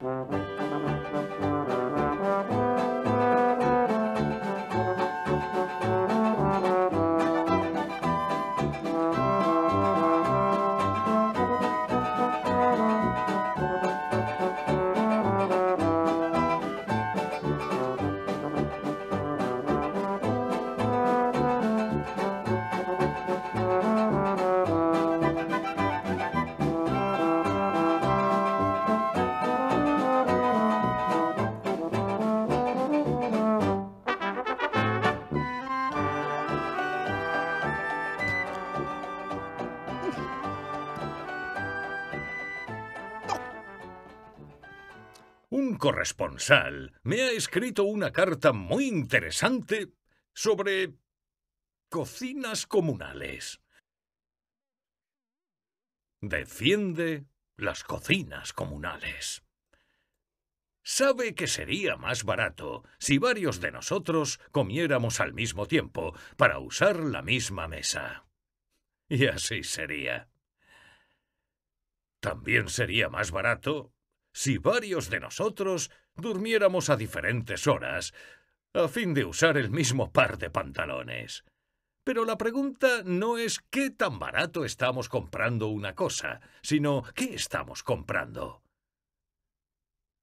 Thank you. corresponsal me ha escrito una carta muy interesante sobre cocinas comunales. Defiende las cocinas comunales. Sabe que sería más barato si varios de nosotros comiéramos al mismo tiempo para usar la misma mesa. Y así sería. También sería más barato si varios de nosotros durmiéramos a diferentes horas, a fin de usar el mismo par de pantalones. Pero la pregunta no es qué tan barato estamos comprando una cosa, sino qué estamos comprando.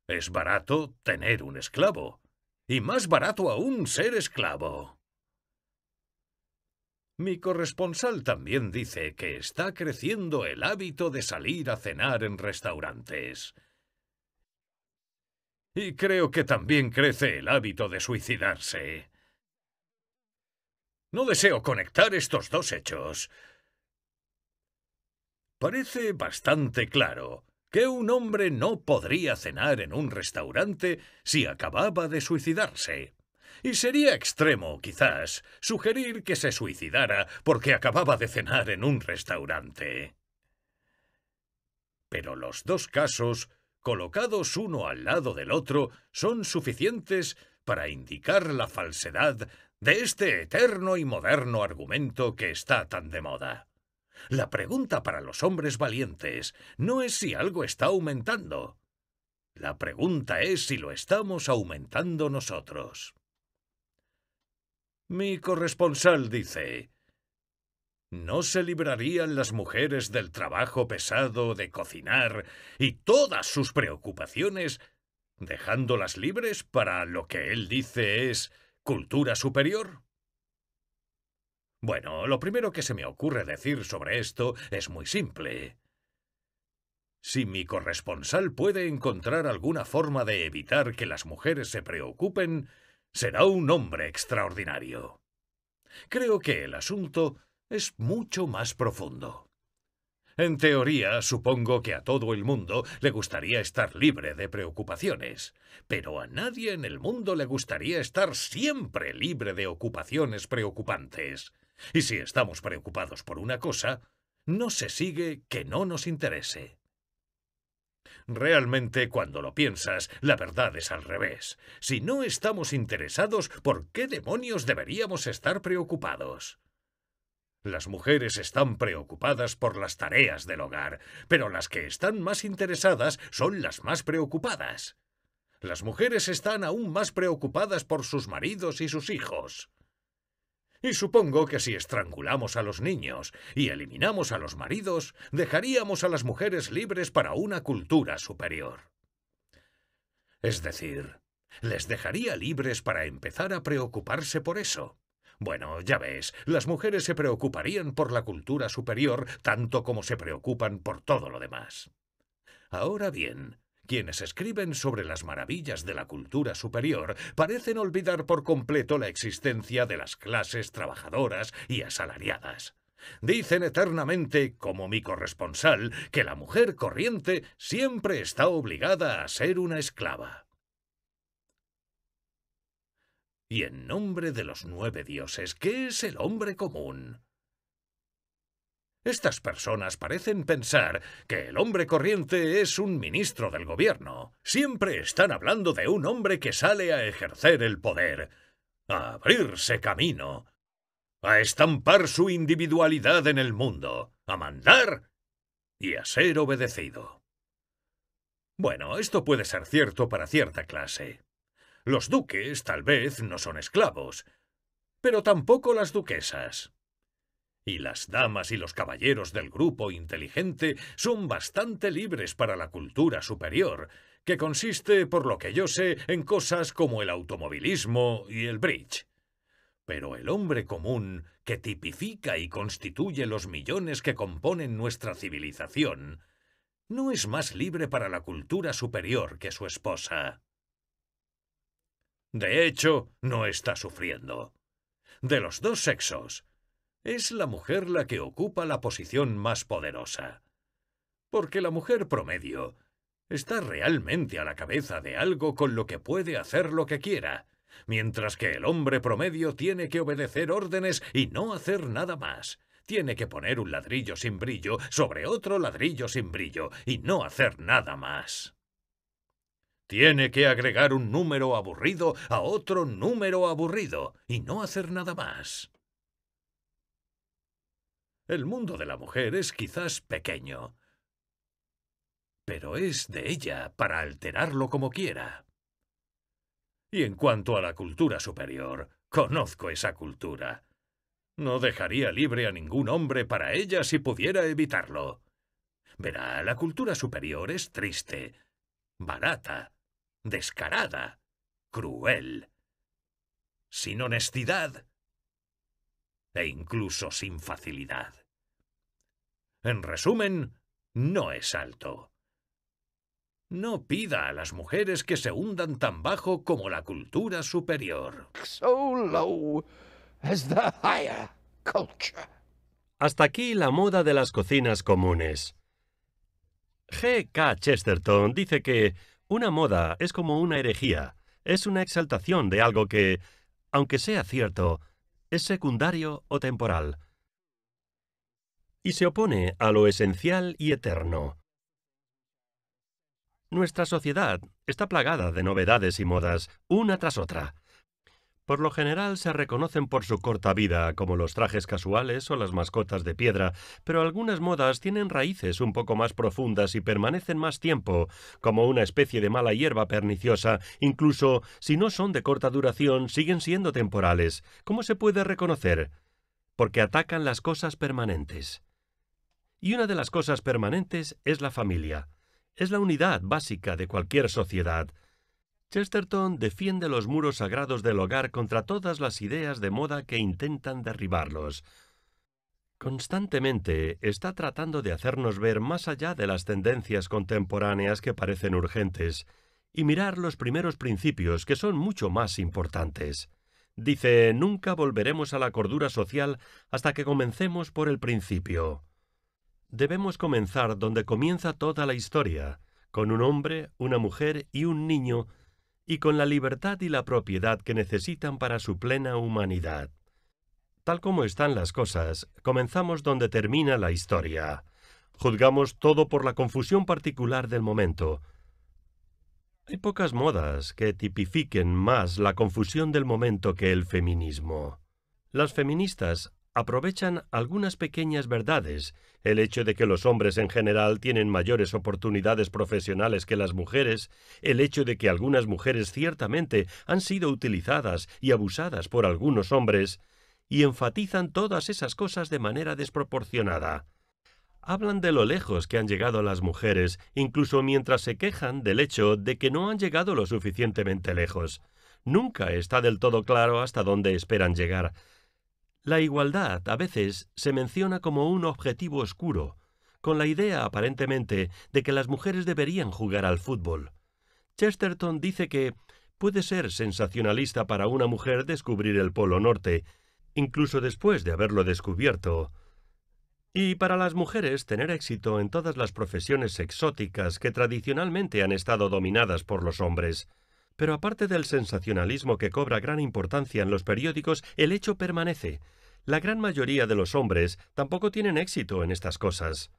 Es barato tener un esclavo, y más barato aún ser esclavo. Mi corresponsal también dice que está creciendo el hábito de salir a cenar en restaurantes. Y creo que también crece el hábito de suicidarse. No deseo conectar estos dos hechos. Parece bastante claro que un hombre no podría cenar en un restaurante si acababa de suicidarse. Y sería extremo, quizás, sugerir que se suicidara porque acababa de cenar en un restaurante. Pero los dos casos colocados uno al lado del otro, son suficientes para indicar la falsedad de este eterno y moderno argumento que está tan de moda. La pregunta para los hombres valientes no es si algo está aumentando. La pregunta es si lo estamos aumentando nosotros. Mi corresponsal dice, ¿No se librarían las mujeres del trabajo pesado de cocinar y todas sus preocupaciones, dejándolas libres para lo que él dice es cultura superior? Bueno, lo primero que se me ocurre decir sobre esto es muy simple. Si mi corresponsal puede encontrar alguna forma de evitar que las mujeres se preocupen, será un hombre extraordinario. Creo que el asunto es mucho más profundo. En teoría, supongo que a todo el mundo le gustaría estar libre de preocupaciones, pero a nadie en el mundo le gustaría estar siempre libre de ocupaciones preocupantes. Y si estamos preocupados por una cosa, no se sigue que no nos interese. Realmente, cuando lo piensas, la verdad es al revés. Si no estamos interesados, ¿por qué demonios deberíamos estar preocupados? Las mujeres están preocupadas por las tareas del hogar, pero las que están más interesadas son las más preocupadas. Las mujeres están aún más preocupadas por sus maridos y sus hijos. Y supongo que si estrangulamos a los niños y eliminamos a los maridos, dejaríamos a las mujeres libres para una cultura superior. Es decir, les dejaría libres para empezar a preocuparse por eso. Bueno, ya ves, las mujeres se preocuparían por la cultura superior tanto como se preocupan por todo lo demás. Ahora bien, quienes escriben sobre las maravillas de la cultura superior parecen olvidar por completo la existencia de las clases trabajadoras y asalariadas. Dicen eternamente, como mi corresponsal, que la mujer corriente siempre está obligada a ser una esclava y en nombre de los nueve dioses, ¿qué es el hombre común. Estas personas parecen pensar que el hombre corriente es un ministro del gobierno. Siempre están hablando de un hombre que sale a ejercer el poder, a abrirse camino, a estampar su individualidad en el mundo, a mandar y a ser obedecido. Bueno, esto puede ser cierto para cierta clase, los duques, tal vez, no son esclavos, pero tampoco las duquesas. Y las damas y los caballeros del grupo inteligente son bastante libres para la cultura superior, que consiste, por lo que yo sé, en cosas como el automovilismo y el bridge. Pero el hombre común, que tipifica y constituye los millones que componen nuestra civilización, no es más libre para la cultura superior que su esposa. De hecho, no está sufriendo. De los dos sexos, es la mujer la que ocupa la posición más poderosa. Porque la mujer promedio está realmente a la cabeza de algo con lo que puede hacer lo que quiera, mientras que el hombre promedio tiene que obedecer órdenes y no hacer nada más. Tiene que poner un ladrillo sin brillo sobre otro ladrillo sin brillo y no hacer nada más. Tiene que agregar un número aburrido a otro número aburrido y no hacer nada más. El mundo de la mujer es quizás pequeño, pero es de ella para alterarlo como quiera. Y en cuanto a la cultura superior, conozco esa cultura. No dejaría libre a ningún hombre para ella si pudiera evitarlo. Verá, la cultura superior es triste, barata, descarada, cruel, sin honestidad e incluso sin facilidad. En resumen, no es alto. No pida a las mujeres que se hundan tan bajo como la cultura superior. Hasta aquí la moda de las cocinas comunes. G. K. Chesterton dice que una moda es como una herejía, es una exaltación de algo que, aunque sea cierto, es secundario o temporal, y se opone a lo esencial y eterno. Nuestra sociedad está plagada de novedades y modas, una tras otra. Por lo general se reconocen por su corta vida, como los trajes casuales o las mascotas de piedra, pero algunas modas tienen raíces un poco más profundas y permanecen más tiempo, como una especie de mala hierba perniciosa, incluso si no son de corta duración, siguen siendo temporales. ¿Cómo se puede reconocer? Porque atacan las cosas permanentes. Y una de las cosas permanentes es la familia. Es la unidad básica de cualquier sociedad. Chesterton defiende los muros sagrados del hogar contra todas las ideas de moda que intentan derribarlos. Constantemente está tratando de hacernos ver más allá de las tendencias contemporáneas que parecen urgentes y mirar los primeros principios que son mucho más importantes. Dice, nunca volveremos a la cordura social hasta que comencemos por el principio. Debemos comenzar donde comienza toda la historia, con un hombre, una mujer y un niño y con la libertad y la propiedad que necesitan para su plena humanidad. Tal como están las cosas, comenzamos donde termina la historia. Juzgamos todo por la confusión particular del momento. Hay pocas modas que tipifiquen más la confusión del momento que el feminismo. Las feministas aprovechan algunas pequeñas verdades, el hecho de que los hombres en general tienen mayores oportunidades profesionales que las mujeres, el hecho de que algunas mujeres ciertamente han sido utilizadas y abusadas por algunos hombres, y enfatizan todas esas cosas de manera desproporcionada. Hablan de lo lejos que han llegado las mujeres, incluso mientras se quejan del hecho de que no han llegado lo suficientemente lejos. Nunca está del todo claro hasta dónde esperan llegar, la igualdad a veces se menciona como un objetivo oscuro, con la idea aparentemente de que las mujeres deberían jugar al fútbol. Chesterton dice que puede ser sensacionalista para una mujer descubrir el Polo Norte, incluso después de haberlo descubierto. Y para las mujeres tener éxito en todas las profesiones exóticas que tradicionalmente han estado dominadas por los hombres. Pero aparte del sensacionalismo que cobra gran importancia en los periódicos, el hecho permanece. La gran mayoría de los hombres tampoco tienen éxito en estas cosas.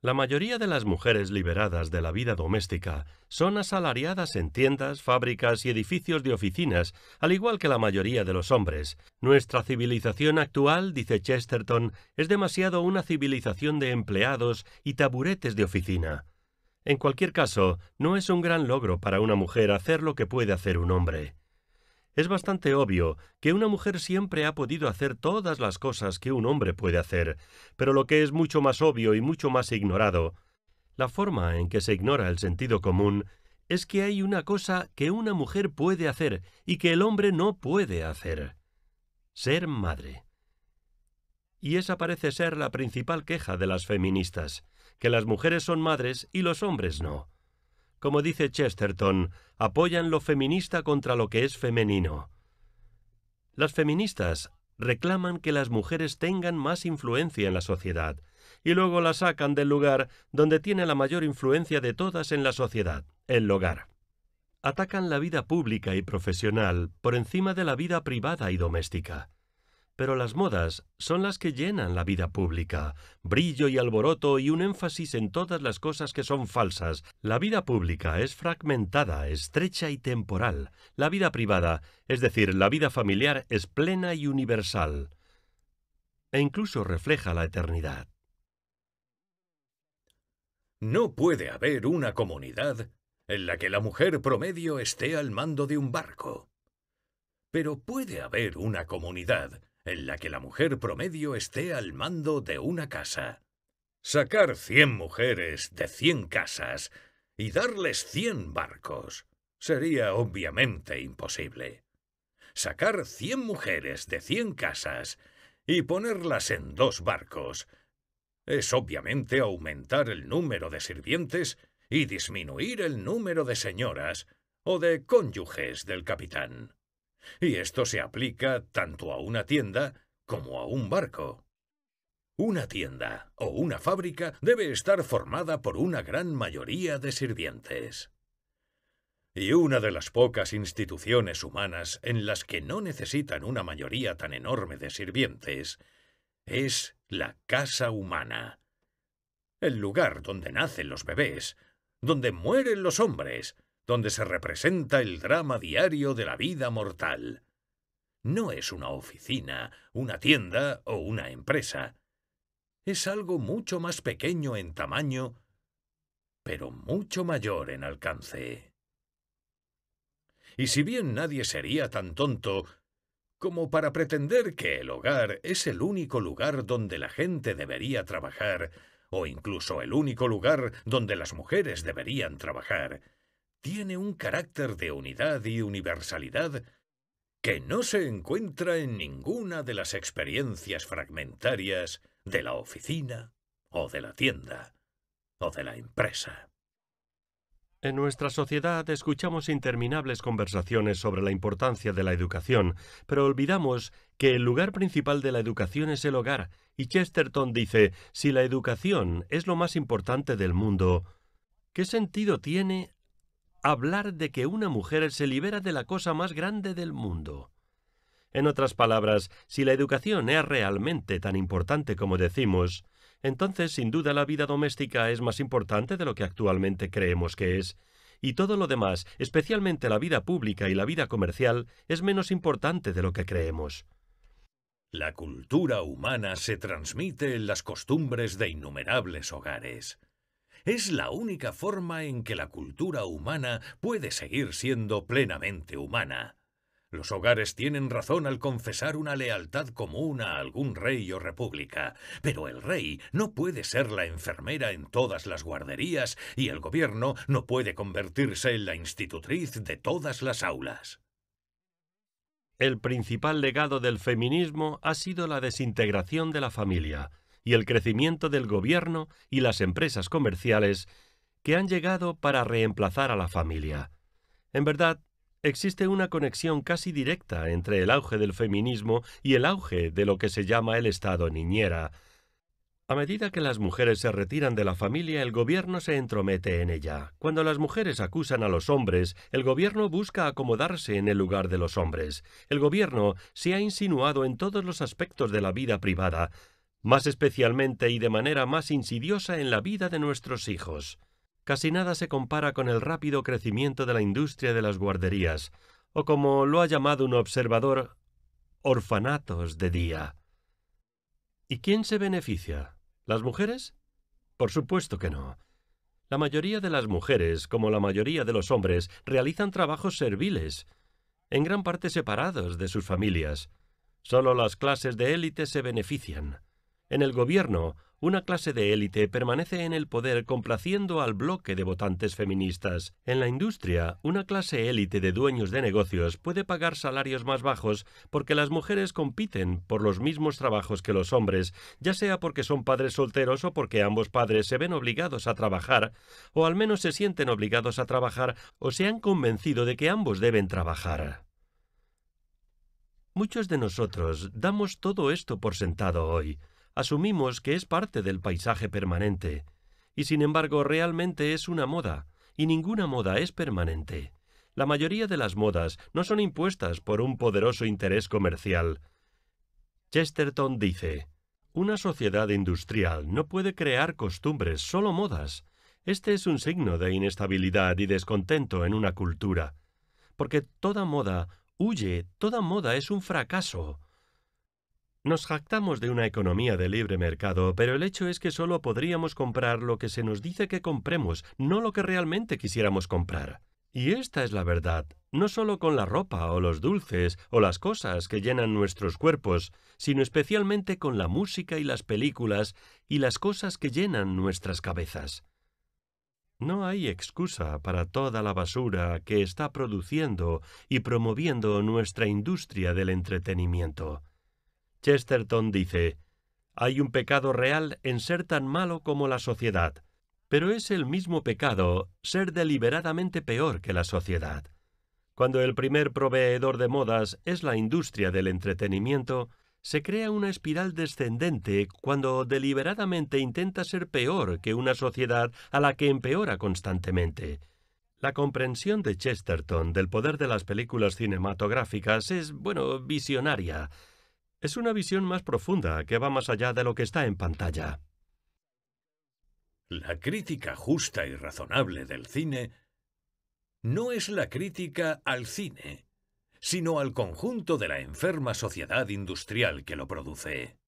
La mayoría de las mujeres liberadas de la vida doméstica son asalariadas en tiendas, fábricas y edificios de oficinas, al igual que la mayoría de los hombres. Nuestra civilización actual, dice Chesterton, es demasiado una civilización de empleados y taburetes de oficina. En cualquier caso, no es un gran logro para una mujer hacer lo que puede hacer un hombre. Es bastante obvio que una mujer siempre ha podido hacer todas las cosas que un hombre puede hacer, pero lo que es mucho más obvio y mucho más ignorado, la forma en que se ignora el sentido común, es que hay una cosa que una mujer puede hacer y que el hombre no puede hacer. Ser madre. Y esa parece ser la principal queja de las feministas que las mujeres son madres y los hombres no. Como dice Chesterton, apoyan lo feminista contra lo que es femenino. Las feministas reclaman que las mujeres tengan más influencia en la sociedad y luego la sacan del lugar donde tiene la mayor influencia de todas en la sociedad, el hogar. Atacan la vida pública y profesional por encima de la vida privada y doméstica. Pero las modas son las que llenan la vida pública. Brillo y alboroto y un énfasis en todas las cosas que son falsas. La vida pública es fragmentada, estrecha y temporal. La vida privada, es decir, la vida familiar, es plena y universal. E incluso refleja la eternidad. No puede haber una comunidad en la que la mujer promedio esté al mando de un barco. Pero puede haber una comunidad en la que la mujer promedio esté al mando de una casa. Sacar cien mujeres de cien casas y darles cien barcos sería obviamente imposible. Sacar cien mujeres de cien casas y ponerlas en dos barcos es obviamente aumentar el número de sirvientes y disminuir el número de señoras o de cónyuges del capitán y esto se aplica tanto a una tienda como a un barco. Una tienda o una fábrica debe estar formada por una gran mayoría de sirvientes. Y una de las pocas instituciones humanas en las que no necesitan una mayoría tan enorme de sirvientes es la casa humana. El lugar donde nacen los bebés, donde mueren los hombres, donde se representa el drama diario de la vida mortal. No es una oficina, una tienda o una empresa. Es algo mucho más pequeño en tamaño, pero mucho mayor en alcance. Y si bien nadie sería tan tonto como para pretender que el hogar es el único lugar donde la gente debería trabajar, o incluso el único lugar donde las mujeres deberían trabajar, tiene un carácter de unidad y universalidad que no se encuentra en ninguna de las experiencias fragmentarias de la oficina o de la tienda o de la empresa. En nuestra sociedad escuchamos interminables conversaciones sobre la importancia de la educación, pero olvidamos que el lugar principal de la educación es el hogar, y Chesterton dice, si la educación es lo más importante del mundo, ¿qué sentido tiene hablar de que una mujer se libera de la cosa más grande del mundo. En otras palabras, si la educación es realmente tan importante como decimos, entonces sin duda la vida doméstica es más importante de lo que actualmente creemos que es, y todo lo demás, especialmente la vida pública y la vida comercial, es menos importante de lo que creemos. La cultura humana se transmite en las costumbres de innumerables hogares es la única forma en que la cultura humana puede seguir siendo plenamente humana. Los hogares tienen razón al confesar una lealtad común a algún rey o república, pero el rey no puede ser la enfermera en todas las guarderías y el gobierno no puede convertirse en la institutriz de todas las aulas. El principal legado del feminismo ha sido la desintegración de la familia, y el crecimiento del gobierno y las empresas comerciales que han llegado para reemplazar a la familia. En verdad, existe una conexión casi directa entre el auge del feminismo y el auge de lo que se llama el Estado niñera. A medida que las mujeres se retiran de la familia, el gobierno se entromete en ella. Cuando las mujeres acusan a los hombres, el gobierno busca acomodarse en el lugar de los hombres. El gobierno se ha insinuado en todos los aspectos de la vida privada, más especialmente y de manera más insidiosa en la vida de nuestros hijos. Casi nada se compara con el rápido crecimiento de la industria de las guarderías, o como lo ha llamado un observador, orfanatos de día. ¿Y quién se beneficia? ¿Las mujeres? Por supuesto que no. La mayoría de las mujeres, como la mayoría de los hombres, realizan trabajos serviles, en gran parte separados de sus familias. Solo las clases de élite se benefician. En el gobierno, una clase de élite permanece en el poder complaciendo al bloque de votantes feministas. En la industria, una clase élite de dueños de negocios puede pagar salarios más bajos porque las mujeres compiten por los mismos trabajos que los hombres, ya sea porque son padres solteros o porque ambos padres se ven obligados a trabajar, o al menos se sienten obligados a trabajar o se han convencido de que ambos deben trabajar. Muchos de nosotros damos todo esto por sentado hoy asumimos que es parte del paisaje permanente, y sin embargo realmente es una moda, y ninguna moda es permanente. La mayoría de las modas no son impuestas por un poderoso interés comercial. Chesterton dice, Una sociedad industrial no puede crear costumbres, solo modas. Este es un signo de inestabilidad y descontento en una cultura. Porque toda moda huye, toda moda es un fracaso. Nos jactamos de una economía de libre mercado, pero el hecho es que solo podríamos comprar lo que se nos dice que compremos, no lo que realmente quisiéramos comprar. Y esta es la verdad, no solo con la ropa o los dulces o las cosas que llenan nuestros cuerpos, sino especialmente con la música y las películas y las cosas que llenan nuestras cabezas. No hay excusa para toda la basura que está produciendo y promoviendo nuestra industria del entretenimiento. Chesterton dice, hay un pecado real en ser tan malo como la sociedad, pero es el mismo pecado ser deliberadamente peor que la sociedad. Cuando el primer proveedor de modas es la industria del entretenimiento, se crea una espiral descendente cuando deliberadamente intenta ser peor que una sociedad a la que empeora constantemente. La comprensión de Chesterton del poder de las películas cinematográficas es, bueno, visionaria, es una visión más profunda que va más allá de lo que está en pantalla. La crítica justa y razonable del cine no es la crítica al cine, sino al conjunto de la enferma sociedad industrial que lo produce.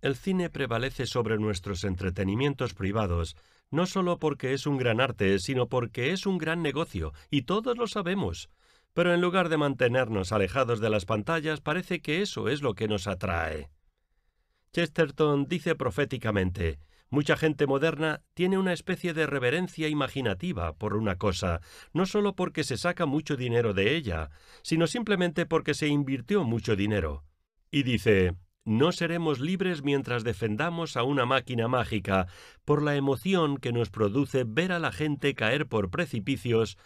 El cine prevalece sobre nuestros entretenimientos privados, no solo porque es un gran arte, sino porque es un gran negocio, y todos lo sabemos pero en lugar de mantenernos alejados de las pantallas, parece que eso es lo que nos atrae. Chesterton dice proféticamente, Mucha gente moderna tiene una especie de reverencia imaginativa por una cosa, no solo porque se saca mucho dinero de ella, sino simplemente porque se invirtió mucho dinero. Y dice, no seremos libres mientras defendamos a una máquina mágica, por la emoción que nos produce ver a la gente caer por precipicios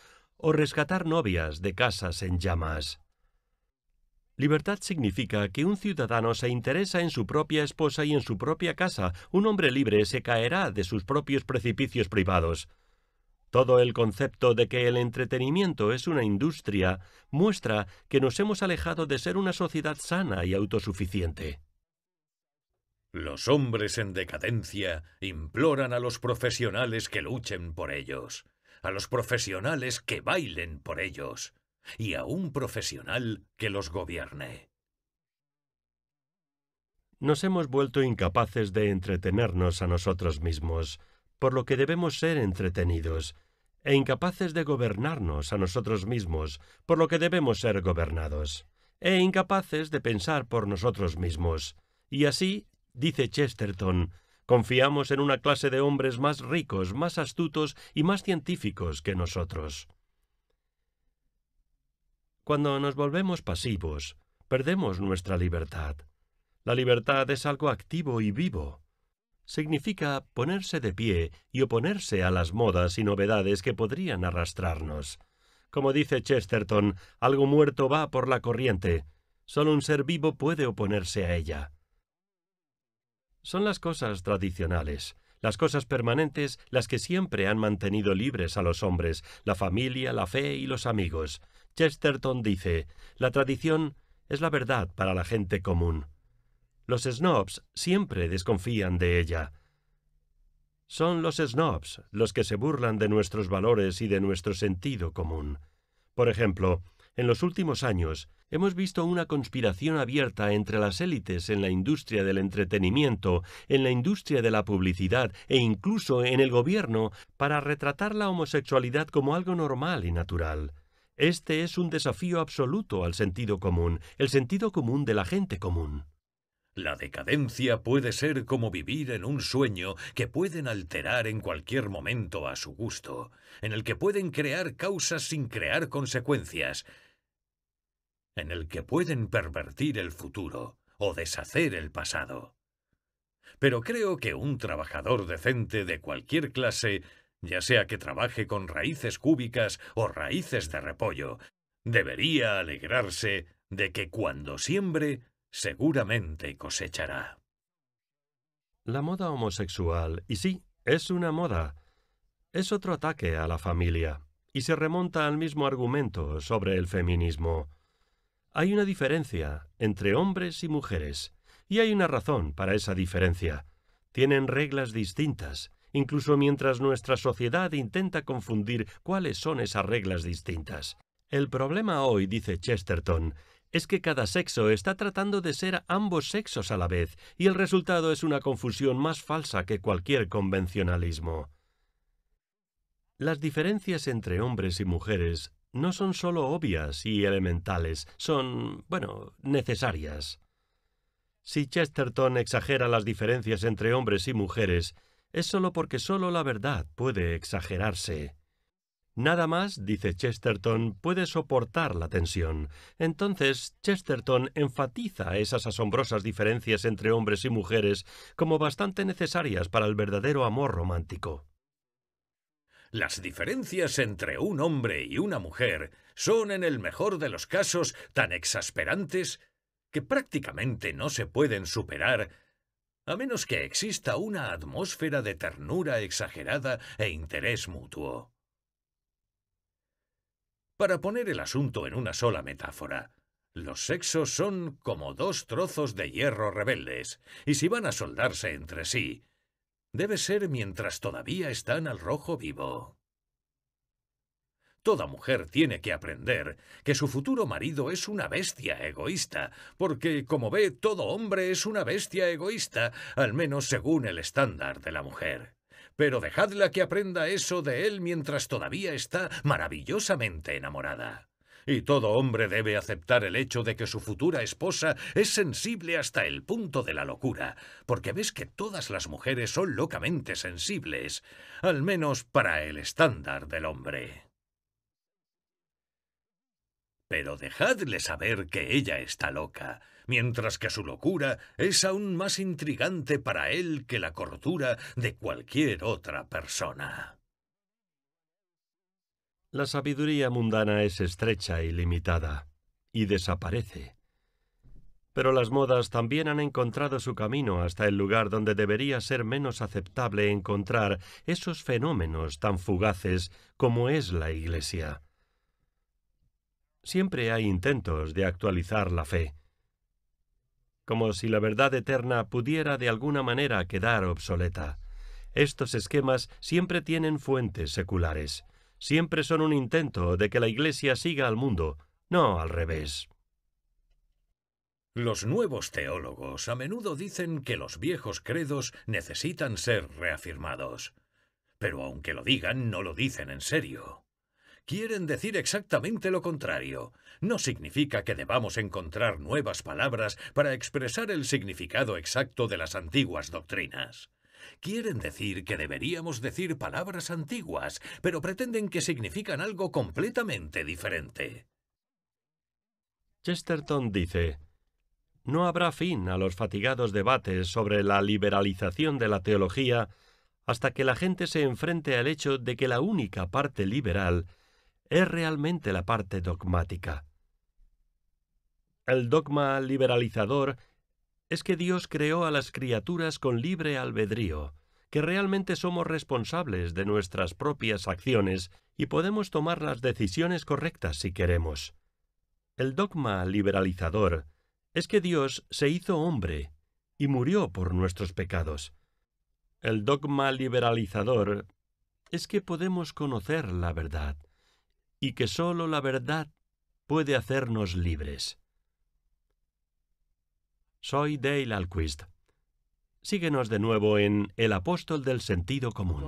o rescatar novias de casas en llamas. Libertad significa que un ciudadano se interesa en su propia esposa y en su propia casa. Un hombre libre se caerá de sus propios precipicios privados. Todo el concepto de que el entretenimiento es una industria muestra que nos hemos alejado de ser una sociedad sana y autosuficiente. Los hombres en decadencia imploran a los profesionales que luchen por ellos a los profesionales que bailen por ellos y a un profesional que los gobierne. Nos hemos vuelto incapaces de entretenernos a nosotros mismos, por lo que debemos ser entretenidos, e incapaces de gobernarnos a nosotros mismos, por lo que debemos ser gobernados, e incapaces de pensar por nosotros mismos. Y así, dice Chesterton, Confiamos en una clase de hombres más ricos, más astutos y más científicos que nosotros. Cuando nos volvemos pasivos, perdemos nuestra libertad. La libertad es algo activo y vivo. Significa ponerse de pie y oponerse a las modas y novedades que podrían arrastrarnos. Como dice Chesterton, algo muerto va por la corriente. Solo un ser vivo puede oponerse a ella. Son las cosas tradicionales, las cosas permanentes las que siempre han mantenido libres a los hombres, la familia, la fe y los amigos. Chesterton dice, la tradición es la verdad para la gente común. Los snobs siempre desconfían de ella. Son los snobs los que se burlan de nuestros valores y de nuestro sentido común. Por ejemplo, en los últimos años Hemos visto una conspiración abierta entre las élites en la industria del entretenimiento, en la industria de la publicidad e incluso en el gobierno para retratar la homosexualidad como algo normal y natural. Este es un desafío absoluto al sentido común, el sentido común de la gente común. La decadencia puede ser como vivir en un sueño que pueden alterar en cualquier momento a su gusto, en el que pueden crear causas sin crear consecuencias, en el que pueden pervertir el futuro o deshacer el pasado. Pero creo que un trabajador decente de cualquier clase, ya sea que trabaje con raíces cúbicas o raíces de repollo, debería alegrarse de que cuando siembre, seguramente cosechará. La moda homosexual, y sí, es una moda, es otro ataque a la familia, y se remonta al mismo argumento sobre el feminismo. Hay una diferencia entre hombres y mujeres, y hay una razón para esa diferencia. Tienen reglas distintas, incluso mientras nuestra sociedad intenta confundir cuáles son esas reglas distintas. El problema hoy, dice Chesterton, es que cada sexo está tratando de ser ambos sexos a la vez, y el resultado es una confusión más falsa que cualquier convencionalismo. Las diferencias entre hombres y mujeres no son sólo obvias y elementales, son, bueno, necesarias. Si Chesterton exagera las diferencias entre hombres y mujeres, es solo porque sólo la verdad puede exagerarse. Nada más, dice Chesterton, puede soportar la tensión. Entonces, Chesterton enfatiza esas asombrosas diferencias entre hombres y mujeres como bastante necesarias para el verdadero amor romántico. Las diferencias entre un hombre y una mujer son en el mejor de los casos tan exasperantes que prácticamente no se pueden superar a menos que exista una atmósfera de ternura exagerada e interés mutuo. Para poner el asunto en una sola metáfora, los sexos son como dos trozos de hierro rebeldes, y si van a soldarse entre sí, debe ser mientras todavía están al rojo vivo. Toda mujer tiene que aprender que su futuro marido es una bestia egoísta, porque, como ve, todo hombre es una bestia egoísta, al menos según el estándar de la mujer. Pero dejadla que aprenda eso de él mientras todavía está maravillosamente enamorada y todo hombre debe aceptar el hecho de que su futura esposa es sensible hasta el punto de la locura, porque ves que todas las mujeres son locamente sensibles, al menos para el estándar del hombre. Pero dejadle saber que ella está loca, mientras que su locura es aún más intrigante para él que la cortura de cualquier otra persona. La sabiduría mundana es estrecha y limitada, y desaparece. Pero las modas también han encontrado su camino hasta el lugar donde debería ser menos aceptable encontrar esos fenómenos tan fugaces como es la Iglesia. Siempre hay intentos de actualizar la fe, como si la verdad eterna pudiera de alguna manera quedar obsoleta. Estos esquemas siempre tienen fuentes seculares siempre son un intento de que la Iglesia siga al mundo, no al revés. Los nuevos teólogos a menudo dicen que los viejos credos necesitan ser reafirmados. Pero aunque lo digan, no lo dicen en serio. Quieren decir exactamente lo contrario. No significa que debamos encontrar nuevas palabras para expresar el significado exacto de las antiguas doctrinas. Quieren decir que deberíamos decir palabras antiguas, pero pretenden que significan algo completamente diferente. Chesterton dice, No habrá fin a los fatigados debates sobre la liberalización de la teología hasta que la gente se enfrente al hecho de que la única parte liberal es realmente la parte dogmática. El dogma liberalizador es que Dios creó a las criaturas con libre albedrío, que realmente somos responsables de nuestras propias acciones y podemos tomar las decisiones correctas si queremos. El dogma liberalizador es que Dios se hizo hombre y murió por nuestros pecados. El dogma liberalizador es que podemos conocer la verdad y que sólo la verdad puede hacernos libres. Soy Dale Alquist. Síguenos de nuevo en El Apóstol del Sentido Común.